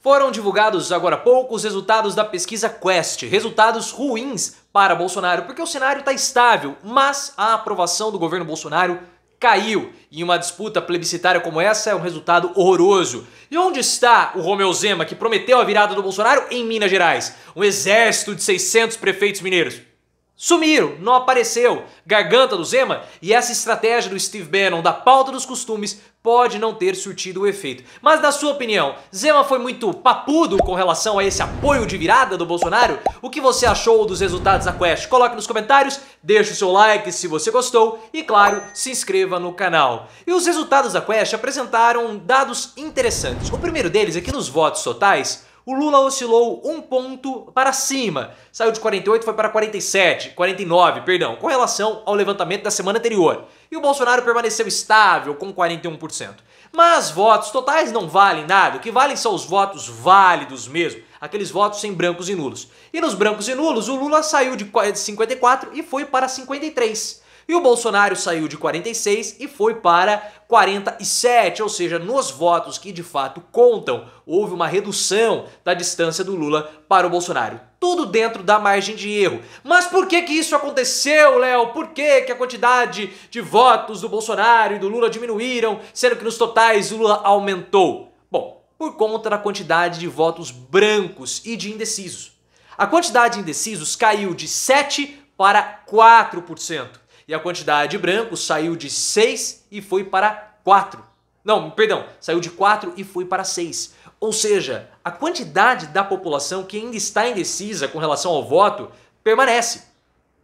Foram divulgados agora há pouco os resultados da pesquisa Quest, resultados ruins para Bolsonaro, porque o cenário está estável, mas a aprovação do governo Bolsonaro caiu. Em uma disputa plebiscitária como essa é um resultado horroroso. E onde está o Romeu Zema, que prometeu a virada do Bolsonaro em Minas Gerais? Um exército de 600 prefeitos mineiros. Sumiram, não apareceu. Garganta do Zema e essa estratégia do Steve Bannon da pauta dos costumes pode não ter surtido o efeito. Mas na sua opinião, Zema foi muito papudo com relação a esse apoio de virada do Bolsonaro? O que você achou dos resultados da Quest? Coloque nos comentários, deixe o seu like se você gostou e, claro, se inscreva no canal. E os resultados da Quest apresentaram dados interessantes. O primeiro deles é que nos votos totais, o Lula oscilou um ponto para cima. Saiu de 48, foi para 47, 49, perdão, com relação ao levantamento da semana anterior. E o Bolsonaro permaneceu estável, com 41%. Mas votos totais não valem nada, o que valem são os votos válidos mesmo, aqueles votos sem brancos e nulos. E nos brancos e nulos, o Lula saiu de 54 e foi para 53. E o Bolsonaro saiu de 46 e foi para 47, ou seja, nos votos que de fato contam, houve uma redução da distância do Lula para o Bolsonaro. Tudo dentro da margem de erro. Mas por que que isso aconteceu, Léo? Por que que a quantidade de votos do Bolsonaro e do Lula diminuíram, sendo que nos totais o Lula aumentou? Bom, por conta da quantidade de votos brancos e de indecisos. A quantidade de indecisos caiu de 7 para 4%. E a quantidade de brancos saiu de 6 e foi para 4. Não, perdão, saiu de 4 e foi para 6. Ou seja, a quantidade da população que ainda está indecisa com relação ao voto permanece.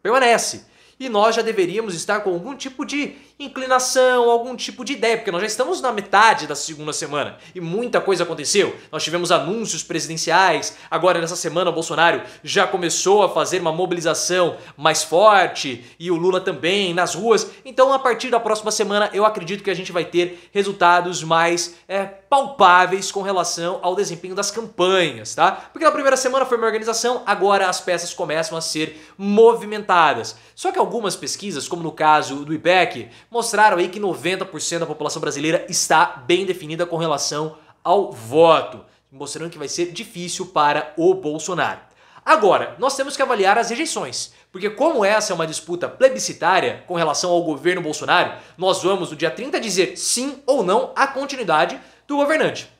Permanece. E nós já deveríamos estar com algum tipo de inclinação, algum tipo de ideia, porque nós já estamos na metade da segunda semana e muita coisa aconteceu. Nós tivemos anúncios presidenciais, agora nessa semana o Bolsonaro já começou a fazer uma mobilização mais forte e o Lula também nas ruas. Então, a partir da próxima semana, eu acredito que a gente vai ter resultados mais é, palpáveis com relação ao desempenho das campanhas, tá? Porque na primeira semana foi uma organização, agora as peças começam a ser movimentadas. Só que algumas pesquisas, como no caso do IPEC, mostraram aí que 90% da população brasileira está bem definida com relação ao voto, mostrando que vai ser difícil para o Bolsonaro. Agora, nós temos que avaliar as rejeições, porque como essa é uma disputa plebiscitária com relação ao governo Bolsonaro, nós vamos no dia 30 dizer sim ou não à continuidade do governante.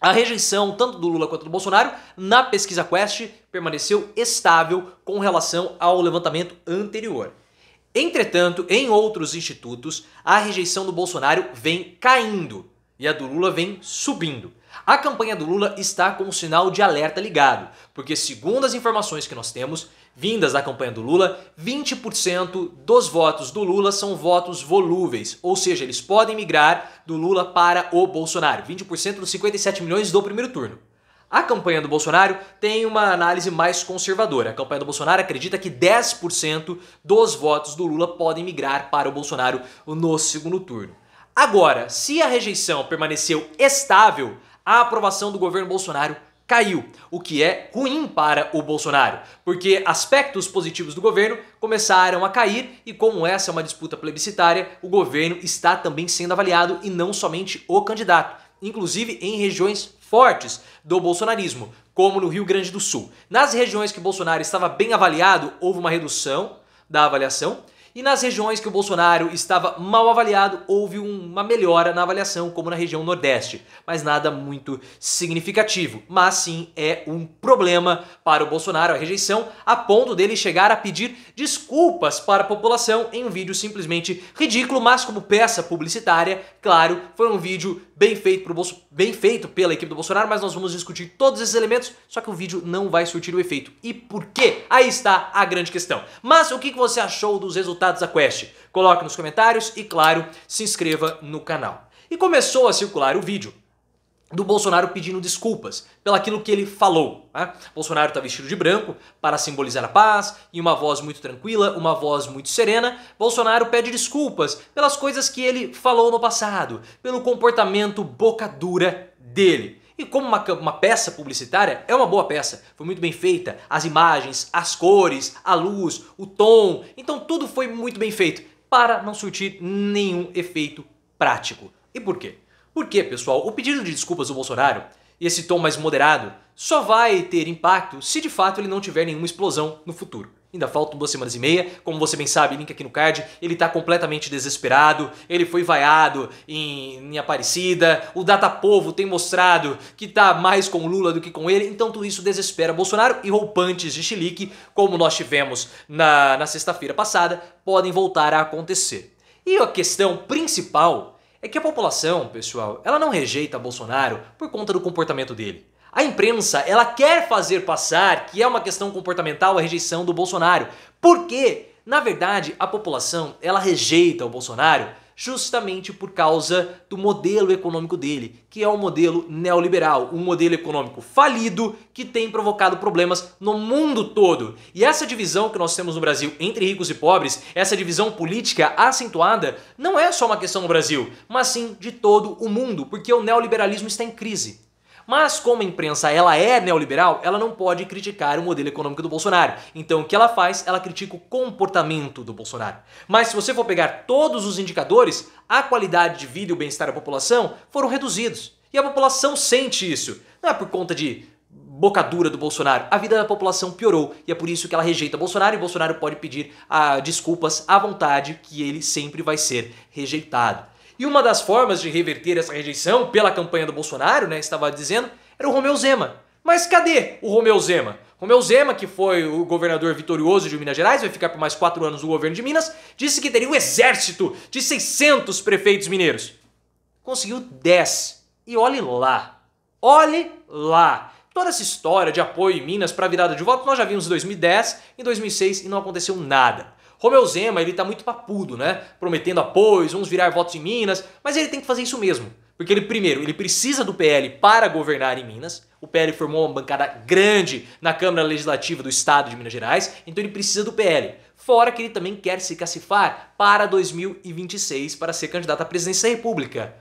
A rejeição tanto do Lula quanto do Bolsonaro na pesquisa Quest permaneceu estável com relação ao levantamento anterior. Entretanto, em outros institutos, a rejeição do Bolsonaro vem caindo e a do Lula vem subindo. A campanha do Lula está com o sinal de alerta ligado, porque, segundo as informações que nós temos, vindas da campanha do Lula, 20% dos votos do Lula são votos volúveis, ou seja, eles podem migrar do Lula para o Bolsonaro. 20% dos 57 milhões do primeiro turno. A campanha do Bolsonaro tem uma análise mais conservadora. A campanha do Bolsonaro acredita que 10% dos votos do Lula podem migrar para o Bolsonaro no segundo turno. Agora, se a rejeição permaneceu estável, a aprovação do governo Bolsonaro caiu, o que é ruim para o Bolsonaro, porque aspectos positivos do governo começaram a cair e como essa é uma disputa plebiscitária, o governo está também sendo avaliado e não somente o candidato, inclusive em regiões fortes do bolsonarismo, como no Rio Grande do Sul. Nas regiões que Bolsonaro estava bem avaliado, houve uma redução da avaliação. E nas regiões que o Bolsonaro estava mal avaliado, houve uma melhora na avaliação, como na região Nordeste. Mas nada muito significativo. Mas sim é um problema para o Bolsonaro a rejeição, a ponto dele chegar a pedir desculpas para a população em um vídeo simplesmente ridículo, mas como peça publicitária, claro, foi um vídeo bem feito, pro Bolso... bem feito pela equipe do Bolsonaro, mas nós vamos discutir todos esses elementos, só que o vídeo não vai surtir o efeito. E por quê? Aí está a grande questão. Mas o que você achou dos resultados da Quest? Coloque nos comentários e, claro, se inscreva no canal. E começou a circular o vídeo do Bolsonaro pedindo desculpas pelaquilo que ele falou. Né? Bolsonaro está vestido de branco para simbolizar a paz e uma voz muito tranquila, uma voz muito serena. Bolsonaro pede desculpas pelas coisas que ele falou no passado, pelo comportamento boca dura dele. E como uma, uma, peça publicitária, é uma boa peça. Foi muito bem feita. As imagens, as cores, a luz, o tom. Então tudo foi muito bem feito para não surtir nenhum efeito prático. E por quê? Por quê, pessoal? O pedido de desculpas do Bolsonaro, e esse tom mais moderado, só vai ter impacto se de fato ele não tiver nenhuma explosão no futuro. Ainda faltam duas semanas e meia, como você bem sabe, link aqui no card, ele tá completamente desesperado, ele foi vaiado em, em Aparecida, o Datapovo tem mostrado que tá mais com Lula do que com ele, então tudo isso desespera Bolsonaro e roupantes de chilique, como nós tivemos na, na sexta-feira passada, podem voltar a acontecer. E a questão principal é que a população, pessoal, ela não rejeita Bolsonaro por conta do comportamento dele. A imprensa, ela quer fazer passar que é uma questão comportamental a rejeição do Bolsonaro. Porque, na verdade, a população, ela rejeita o Bolsonaro justamente por causa do modelo econômico dele, que é um modelo neoliberal, um modelo econômico falido que tem provocado problemas no mundo todo. E essa divisão que nós temos no Brasil entre ricos e pobres, essa divisão política acentuada, não é só uma questão no Brasil, mas sim de todo o mundo, porque o neoliberalismo está em crise. Mas como a imprensa ela é neoliberal, ela não pode criticar o modelo econômico do Bolsonaro. Então o que ela faz? Ela critica o comportamento do Bolsonaro. Mas se você for pegar todos os indicadores, a qualidade de vida e o bem-estar da população foram reduzidos. E a população sente isso. Não é por conta de bocadura do Bolsonaro. A vida da população piorou e é por isso que ela rejeita Bolsonaro e Bolsonaro pode pedir ah, desculpas à vontade, que ele sempre vai ser rejeitado. E uma das formas de reverter essa rejeição pela campanha do Bolsonaro, né, estava dizendo, era o Romeu Zema. Mas cadê o Romeu Zema? Romeu Zema, que foi o governador vitorioso de Minas Gerais, vai ficar por mais quatro anos no governo de Minas, disse que teria um exército de 600 prefeitos mineiros. Conseguiu 10. E olhe lá. Olhe lá. Toda essa história de apoio em Minas para virada de voto nós já vimos em 2010, em 2006 e não aconteceu nada. Romeu Zema, ele tá muito papudo, né? Prometendo apoios, ah, vamos virar votos em Minas, mas ele tem que fazer isso mesmo. Porque ele, primeiro, ele precisa do PL para governar em Minas. O PL formou uma bancada grande na Câmara Legislativa do Estado de Minas Gerais, então ele precisa do PL. Fora que ele também quer se cacifar para 2026 para ser candidato à presidência da República.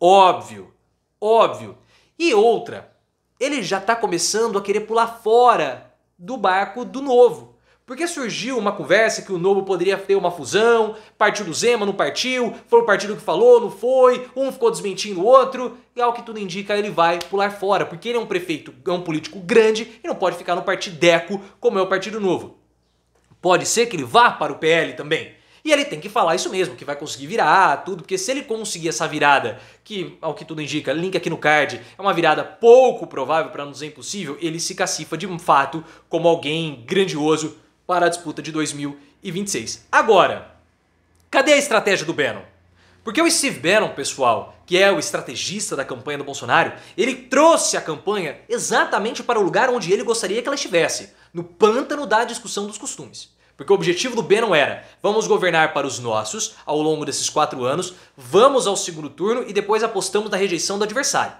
Óbvio, óbvio. E outra, ele já está começando a querer pular fora do barco do novo. Porque surgiu uma conversa que o Novo poderia ter uma fusão, partiu do Zema, não partiu, foi o partido que falou, não foi, um ficou desmentindo o outro, e ao que tudo indica ele vai pular fora, porque ele é um prefeito, é um político grande e não pode ficar no partideco como é o Partido Novo. Pode ser que ele vá para o PL também. E ele tem que falar isso mesmo, que vai conseguir virar tudo, porque se ele conseguir essa virada, que ao que tudo indica, link aqui no card, é uma virada pouco provável, para não dizer impossível, ele se cacifa de fato como alguém grandioso para a disputa de 2026. Agora, cadê a estratégia do Bannon? Porque o Steve Bannon, pessoal, que é o estrategista da campanha do Bolsonaro, ele trouxe a campanha exatamente para o lugar onde ele gostaria que ela estivesse, no pântano da discussão dos costumes. Porque o objetivo do Bannon era, vamos governar para os nossos ao longo desses quatro anos, vamos ao segundo turno e depois apostamos na rejeição do adversário.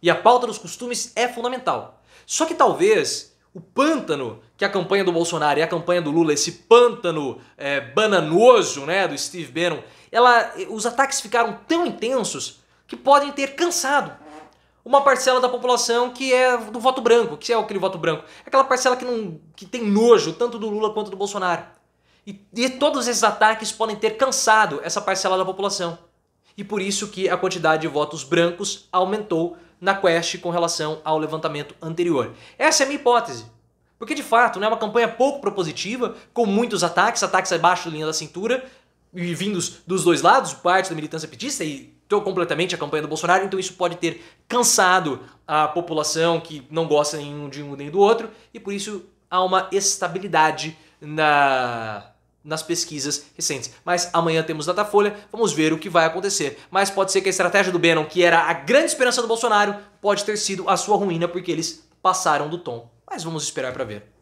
E a pauta dos costumes é fundamental. Só que talvez o pântano que é a campanha do Bolsonaro e a campanha do Lula, esse pântano é, bananoso né, do Steve Bannon, ela, os ataques ficaram tão intensos que podem ter cansado uma parcela da população que é do voto branco, que é aquele voto branco, é aquela parcela que, não, que tem nojo tanto do Lula quanto do Bolsonaro. E, e todos esses ataques podem ter cansado essa parcela da população. E por isso que a quantidade de votos brancos aumentou na Quest com relação ao levantamento anterior. Essa é a minha hipótese. Porque de fato, né, é uma campanha pouco propositiva, com muitos ataques, ataques abaixo da linha da cintura, e vindos dos dois lados, parte da militância petista e completamente a campanha do Bolsonaro, então isso pode ter cansado a população que não gosta nenhum de um nem do outro, e por isso há uma estabilidade na nas pesquisas recentes. Mas amanhã temos Datafolha, vamos ver o que vai acontecer. Mas pode ser que a estratégia do Bannon, que era a grande esperança do Bolsonaro, pode ter sido a sua ruína porque eles passaram do tom. Mas vamos esperar para ver.